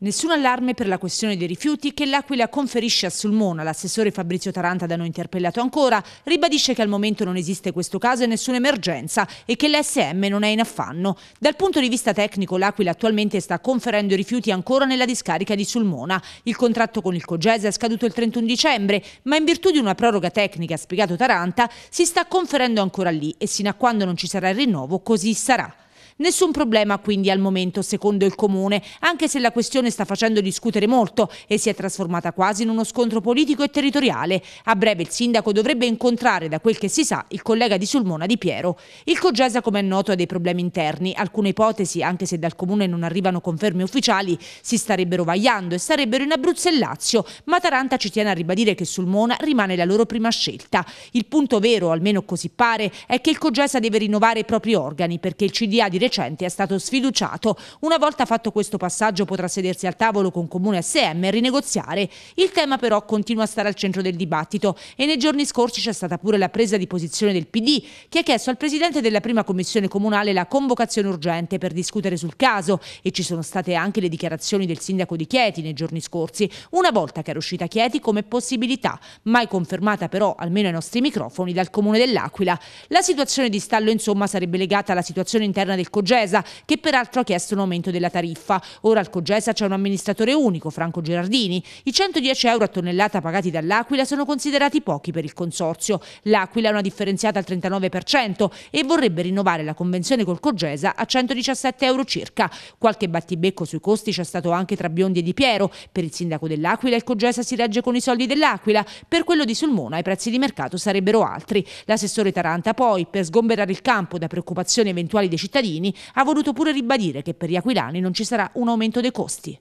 Nessun allarme per la questione dei rifiuti che l'Aquila conferisce a Sulmona. L'assessore Fabrizio Taranta, da noi interpellato ancora, ribadisce che al momento non esiste questo caso e nessuna emergenza e che l'SM non è in affanno. Dal punto di vista tecnico, l'Aquila attualmente sta conferendo i rifiuti ancora nella discarica di Sulmona. Il contratto con il Cogese è scaduto il 31 dicembre, ma in virtù di una proroga tecnica, ha spiegato Taranta, si sta conferendo ancora lì e sino a quando non ci sarà il rinnovo così sarà. Nessun problema quindi al momento, secondo il Comune, anche se la questione sta facendo discutere molto e si è trasformata quasi in uno scontro politico e territoriale. A breve il sindaco dovrebbe incontrare, da quel che si sa, il collega di Sulmona Di Piero. Il Cogesa, come è noto, ha dei problemi interni. Alcune ipotesi, anche se dal Comune non arrivano conferme ufficiali, si starebbero vagliando e sarebbero in Abruzzo e Lazio, ma Taranta ci tiene a ribadire che Sulmona rimane la loro prima scelta. Il punto vero, almeno così pare, è che il Cogesa deve rinnovare i propri organi perché il CDA di Reggio recenti è stato sfiduciato. Una volta fatto questo passaggio potrà sedersi al tavolo con Comune SM e rinegoziare. Il tema però continua a stare al centro del dibattito e nei giorni scorsi c'è stata pure la presa di posizione del PD che ha chiesto al Presidente della prima Commissione Comunale la convocazione urgente per discutere sul caso e ci sono state anche le dichiarazioni del Sindaco di Chieti nei giorni scorsi, una volta che era uscita Chieti come possibilità, mai confermata però almeno ai nostri microfoni dal Comune dell'Aquila. La situazione di stallo insomma sarebbe legata alla situazione interna del Comune Cogesa, che peraltro ha chiesto un aumento della tariffa. Ora al Cogesa c'è un amministratore unico, Franco Gerardini. I 110 euro a tonnellata pagati dall'Aquila sono considerati pochi per il consorzio. L'Aquila ha una differenziata al 39% e vorrebbe rinnovare la convenzione col Cogesa a 117 euro circa. Qualche battibecco sui costi c'è stato anche tra Biondi e Di Piero. Per il sindaco dell'Aquila il Cogesa si regge con i soldi dell'Aquila, per quello di Sulmona i prezzi di mercato sarebbero altri. L'assessore Taranta poi, per sgomberare il campo da preoccupazioni eventuali dei cittadini, ha voluto pure ribadire che per gli aquilani non ci sarà un aumento dei costi.